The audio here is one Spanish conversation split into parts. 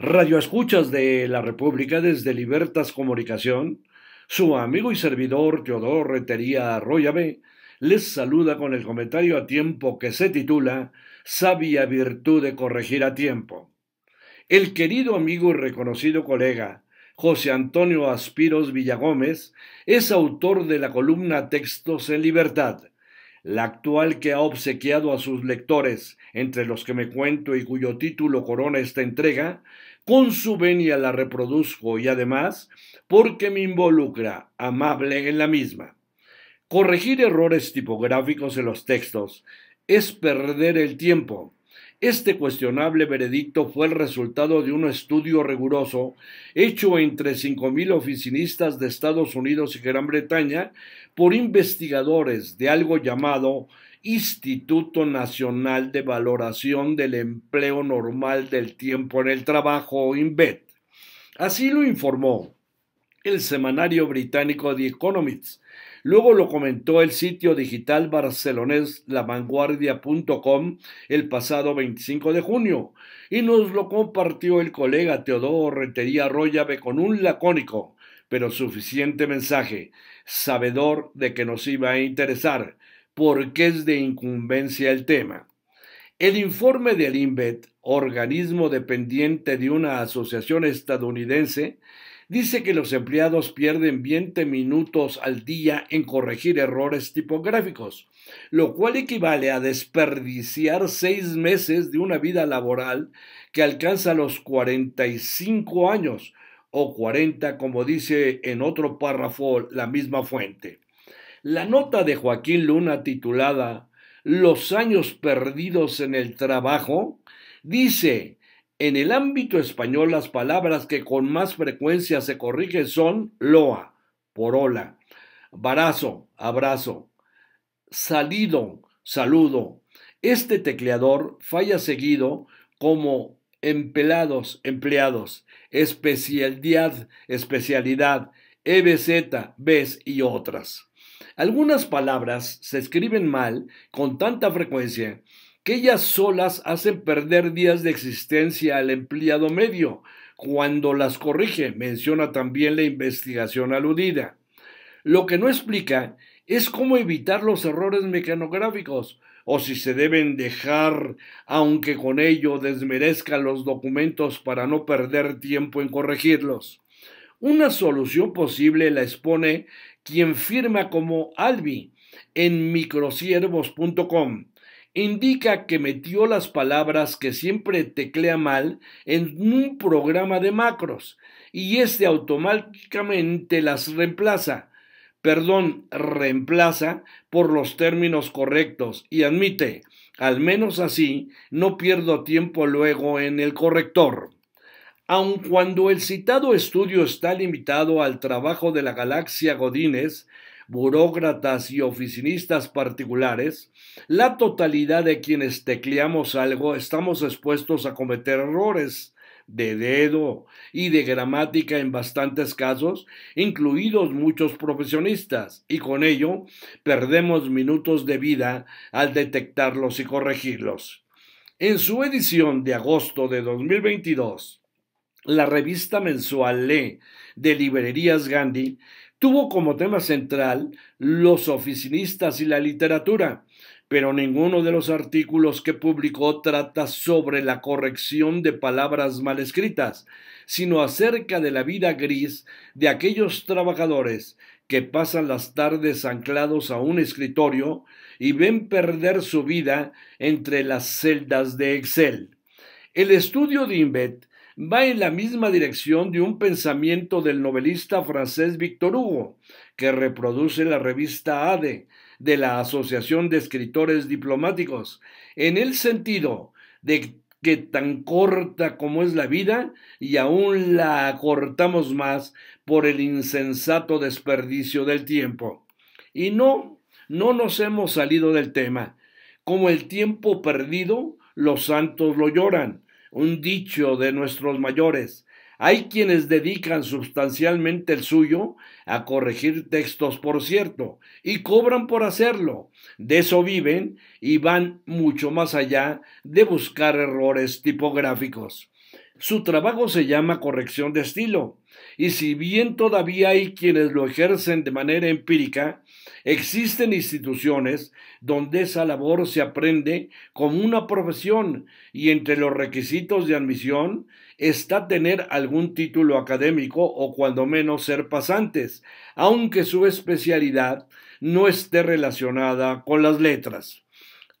radioescuchas de la República desde Libertas Comunicación, su amigo y servidor Teodoro Retería Arroyame les saluda con el comentario a tiempo que se titula Sabia virtud de corregir a tiempo. El querido amigo y reconocido colega José Antonio Aspiros Villagómez es autor de la columna Textos en Libertad, la actual que ha obsequiado a sus lectores, entre los que me cuento y cuyo título corona esta entrega, con su venia la reproduzco y además porque me involucra amable en la misma. Corregir errores tipográficos en los textos es perder el tiempo, este cuestionable veredicto fue el resultado de un estudio riguroso hecho entre mil oficinistas de Estados Unidos y Gran Bretaña por investigadores de algo llamado Instituto Nacional de Valoración del Empleo Normal del Tiempo en el Trabajo, INVET. Así lo informó el semanario británico The Economist. Luego lo comentó el sitio digital barcelonés lavanguardia.com el pasado 25 de junio y nos lo compartió el colega Teodoro Rentería Royave con un lacónico pero suficiente mensaje, sabedor de que nos iba a interesar, porque es de incumbencia el tema. El informe del INVET, organismo dependiente de una asociación estadounidense, dice que los empleados pierden 20 minutos al día en corregir errores tipográficos, lo cual equivale a desperdiciar seis meses de una vida laboral que alcanza los 45 años o 40, como dice en otro párrafo la misma fuente. La nota de Joaquín Luna titulada Los años perdidos en el trabajo dice en el ámbito español, las palabras que con más frecuencia se corrigen son loa, por OLA, barazo, abrazo, salido, saludo. Este tecleador falla seguido como empelados, empleados, especialidad, especialidad, EBZ, BES y otras. Algunas palabras se escriben mal con tanta frecuencia que ellas solas hacen perder días de existencia al empleado medio cuando las corrige, menciona también la investigación aludida. Lo que no explica es cómo evitar los errores mecanográficos, o si se deben dejar, aunque con ello desmerezcan los documentos para no perder tiempo en corregirlos. Una solución posible la expone quien firma como Albi en microsiervos.com indica que metió las palabras que siempre teclea mal en un programa de macros y este automáticamente las reemplaza, perdón, reemplaza por los términos correctos y admite, al menos así, no pierdo tiempo luego en el corrector. Aun cuando el citado estudio está limitado al trabajo de la galaxia Godínez, burócratas y oficinistas particulares, la totalidad de quienes tecleamos algo estamos expuestos a cometer errores de dedo y de gramática en bastantes casos, incluidos muchos profesionistas, y con ello perdemos minutos de vida al detectarlos y corregirlos. En su edición de agosto de 2022, la revista mensual Le de Librerías Gandhi tuvo como tema central los oficinistas y la literatura, pero ninguno de los artículos que publicó trata sobre la corrección de palabras mal escritas, sino acerca de la vida gris de aquellos trabajadores que pasan las tardes anclados a un escritorio y ven perder su vida entre las celdas de Excel. El estudio de Inbet va en la misma dirección de un pensamiento del novelista francés Victor Hugo, que reproduce la revista ADE de la Asociación de Escritores Diplomáticos, en el sentido de que tan corta como es la vida, y aún la acortamos más por el insensato desperdicio del tiempo. Y no, no nos hemos salido del tema. Como el tiempo perdido, los santos lo lloran, un dicho de nuestros mayores. Hay quienes dedican sustancialmente el suyo a corregir textos, por cierto, y cobran por hacerlo. De eso viven y van mucho más allá de buscar errores tipográficos. Su trabajo se llama corrección de estilo, y si bien todavía hay quienes lo ejercen de manera empírica, existen instituciones donde esa labor se aprende como una profesión y entre los requisitos de admisión está tener algún título académico o cuando menos ser pasantes, aunque su especialidad no esté relacionada con las letras.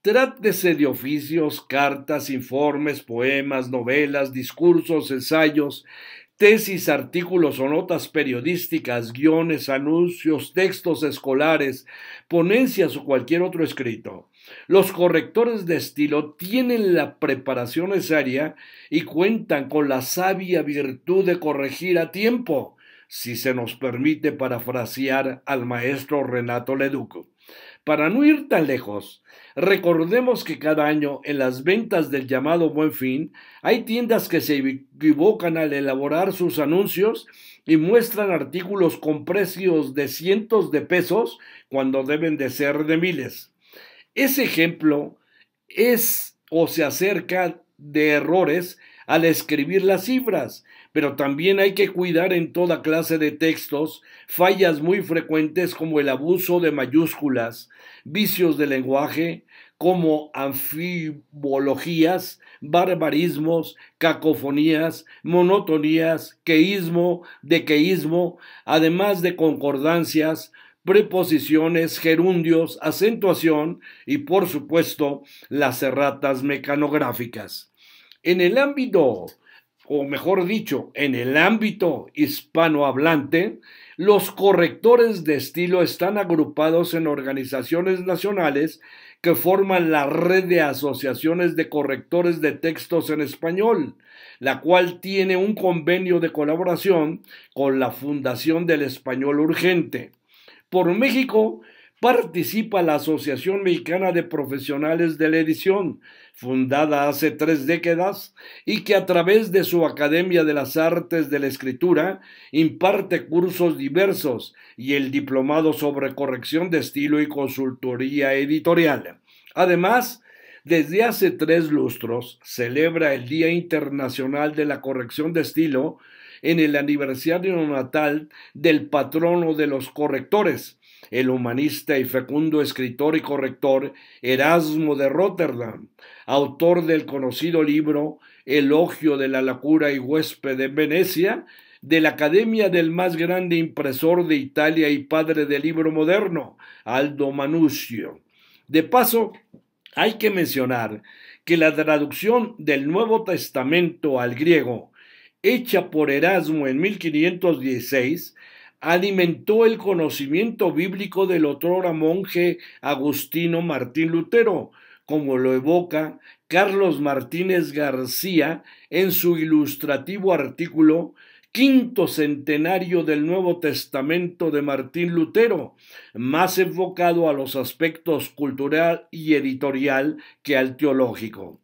Trátese de oficios, cartas, informes, poemas, novelas, discursos, ensayos, tesis, artículos o notas periodísticas, guiones, anuncios, textos escolares, ponencias o cualquier otro escrito. Los correctores de estilo tienen la preparación necesaria y cuentan con la sabia virtud de corregir a tiempo, si se nos permite parafrasear al maestro Renato Leduc. Para no ir tan lejos, recordemos que cada año en las ventas del llamado Buen Fin hay tiendas que se equivocan al elaborar sus anuncios y muestran artículos con precios de cientos de pesos cuando deben de ser de miles. Ese ejemplo es o se acerca de errores al escribir las cifras, pero también hay que cuidar en toda clase de textos fallas muy frecuentes como el abuso de mayúsculas, vicios de lenguaje, como anfibologías, barbarismos, cacofonías, monotonías, queísmo, dequeísmo, además de concordancias, preposiciones, gerundios, acentuación y, por supuesto, las erratas mecanográficas. En el ámbito, o mejor dicho, en el ámbito hispanohablante, los correctores de estilo están agrupados en organizaciones nacionales que forman la red de asociaciones de correctores de textos en español, la cual tiene un convenio de colaboración con la Fundación del Español Urgente. Por México participa la Asociación Mexicana de Profesionales de la Edición, fundada hace tres décadas y que a través de su Academia de las Artes de la Escritura imparte cursos diversos y el diplomado sobre corrección de estilo y consultoría editorial. Además, desde hace tres lustros celebra el Día Internacional de la Corrección de Estilo en el aniversario natal del patrono de los correctores, el humanista y fecundo escritor y corrector Erasmo de Rotterdam, autor del conocido libro Elogio de la lacura y huésped de Venecia, de la academia del más grande impresor de Italia y padre del libro moderno, Aldo Manucio. De paso, hay que mencionar que la traducción del Nuevo Testamento al griego, hecha por Erasmo en 1516, alimentó el conocimiento bíblico del otrora monje agustino Martín Lutero, como lo evoca Carlos Martínez García en su ilustrativo artículo Quinto Centenario del Nuevo Testamento de Martín Lutero, más enfocado a los aspectos cultural y editorial que al teológico.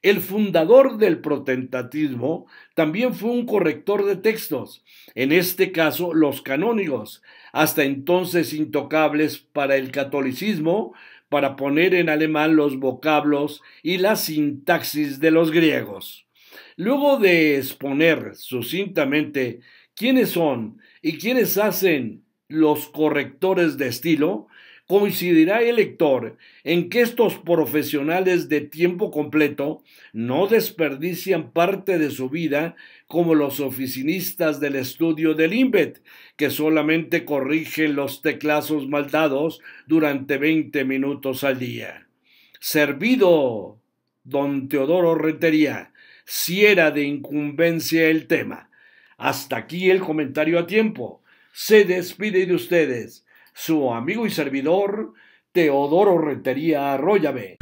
El fundador del protestantismo también fue un corrector de textos, en este caso los canónigos, hasta entonces intocables para el catolicismo, para poner en alemán los vocablos y la sintaxis de los griegos. Luego de exponer sucintamente quiénes son y quiénes hacen los correctores de estilo, Coincidirá el lector en que estos profesionales de tiempo completo no desperdician parte de su vida como los oficinistas del estudio del INVET, que solamente corrigen los teclazos mal dados durante 20 minutos al día. Servido, don Teodoro Rentería, si era de incumbencia el tema. Hasta aquí el comentario a tiempo. Se despide de ustedes su amigo y servidor Teodoro Rentería Arroyave.